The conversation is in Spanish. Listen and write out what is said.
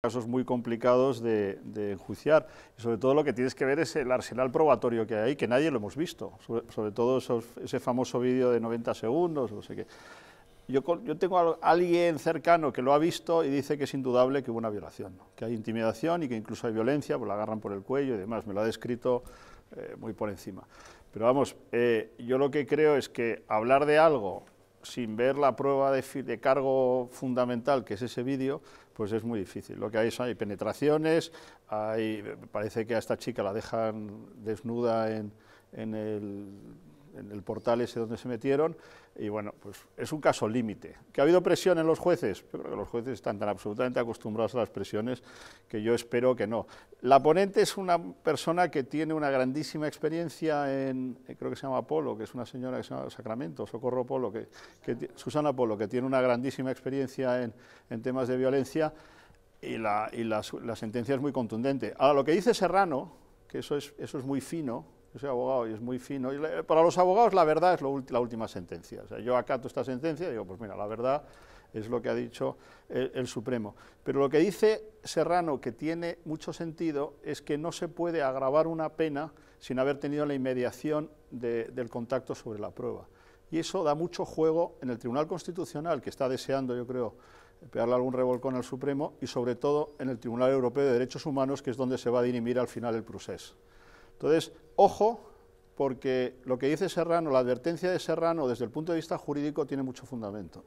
casos muy complicados de, de, enjuiciar. Y sobre todo lo que tienes que ver es el arsenal probatorio que hay, que nadie lo hemos visto, sobre, todo ese famoso vídeo de 90 segundos, no sé qué. Yo, yo, tengo a alguien cercano que lo ha visto y dice que es indudable que hubo una violación, que hay intimidación y que incluso hay violencia, pues la agarran por el cuello y demás, me lo ha descrito eh, muy por encima. Pero vamos, eh, yo lo que creo es que hablar de algo sin ver la prueba de, cargo fundamental, que es ese vídeo, pues es muy difícil. Lo que hay son hay penetraciones, hay, parece que a esta chica la dejan desnuda en el en el portal ese donde se metieron, y bueno, pues es un caso límite. ¿Que ha habido presión en los jueces? Yo creo que los jueces están tan absolutamente acostumbrados a las presiones que yo espero que no. La ponente es una persona que tiene una grandísima experiencia en, eh, creo que se llama Polo, que es una señora que se llama Sacramento, Socorro Polo, que, Susana Polo, que tiene una grandísima experiencia en, en temas de violencia, y, la, y sentencia es muy contundente. Ahora, lo que dice Serrano, que eso es, eso es muy fino, soy abogado y es muy fino. Eh, para los abogados la verdad es la última sentencia. yo acato esta sentencia y digo, pues mira, la verdad es lo que ha dicho el, Supremo. Pero lo que dice Serrano, que tiene mucho sentido, es que no se puede agravar una pena sin haber tenido la inmediación del contacto sobre la prueba. Y eso da mucho juego en el Tribunal Constitucional, que está deseando, yo creo, pegarle algún revolcón al Supremo, y sobre todo en el Tribunal Europeo de Derechos Humanos, que es donde se va a dirimir al final el proceso. Entonces, ojo, porque lo que dice Serrano, la advertencia de Serrano desde el punto de vista jurídico tiene mucho fundamento.